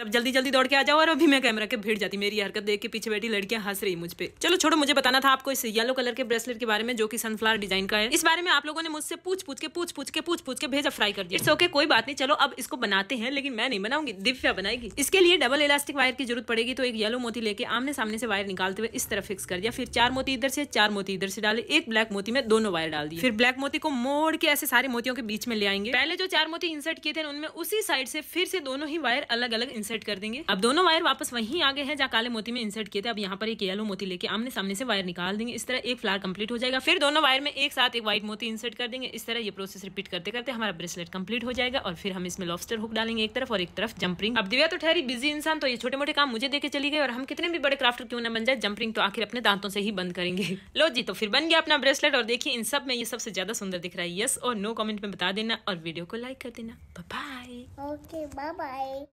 सब जल्दी जल्दी दौड़ के आ जाओ और अभी मैं कैमरा के भीड़ जाती मेरी हरकत देख के पीछे बैठी लड़कियां हंस रही मुझ पे चलो छोड़ो मुझे बताना था आपको इस येलो कलर के ब्रेसलेट के बारे में जो कि सनफ्लावर डिजाइन का है इस बारे में आप लोगों ने मुझसे पूछ पूछ के पूछ पूछ के पूछ पूछ के भेजा फ्राई कर दिया इट्स ओके कोई बात नहीं चलो अब इसको बनाते हैं लेकिन मैं नहीं बनाऊंगी दिव्या बनाएगी इसके लिए डबल इलास्टिक वायर की जरूरत पड़ेगी तो एक येलो मोती लेके आमने सामने से वायर निकालते हुए इस तरह फिक्स कर दिया फिर चार मोती इधर से चार मोती इधर से डाले एक ब्लैक मोती में दोनों वायर डाल दी फिर ब्लैक मोती को मोड़ के ऐसे सारे मोतियों के बीच में ले आएंगे पहले जो चार मोती इंसर्ट किए थे उनमें उसी साइड से फिर से दोनों ही वायर अलग अलग इंसर्ट कर देंगे अब दोनों वायर वापस वहीं आ गए हैं जहाँ काले मोती में इंसर्ट किए थे अब यहाँ पर एक येलो मोती लेके आमने सामने से वायर निकाल देंगे इस तरह एक फ्लावर कंप्लीट हो जाएगा फिर दोनों वायर में एक साथ एक व्हाइट मोती इंसर्ट कर देंगे इस तरह ये प्रोसेस रिपीट करते करते हमारा ब्रेसलेट कंप्लीट हो जाएगा और फिर हम इसमें लॉबस्टर हुक डालेंगे एक तरफ और एक तरफ जंपरिंग अब दिव्या तो ठहरी बिजी इंसान तो ये छोटे मोटे काम मुझे देखे चली गई और हम कितने भी बड़े क्राफ्टर क्यों ना बन जाए जंपरिंग तो आखिर अपने दांतों से ही बंद करेंगे लो जी तो फिर बन गया अपना ब्रेसलेट और देखिए इन सब में ये सबसे ज्यादा सुंदर दिख रहा है यस और नो कमेंट में बता देना और वीडियो को लाइक कर देना बाय ओके बाय